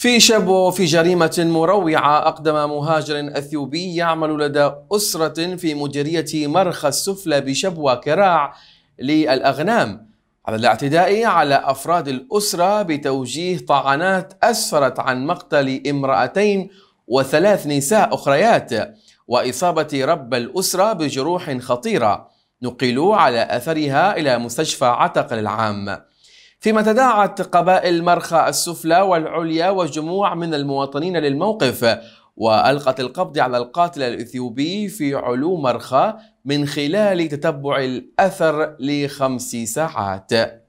في شبو في جريمة مروعة أقدم مهاجر أثيوبي يعمل لدى أسرة في مديرية مرخى السفلى بشبوة كراع للأغنام على الاعتداء على أفراد الأسرة بتوجيه طعنات أسفرت عن مقتل امرأتين وثلاث نساء أخريات وإصابة رب الأسرة بجروح خطيرة نقلوا على أثرها إلى مستشفى عتق العام فيما تداعت قبائل مرخى السفلى والعليا وجموع من المواطنين للموقف وألقت القبض على القاتل الإثيوبي في علو مرخى من خلال تتبع الأثر لخمس ساعات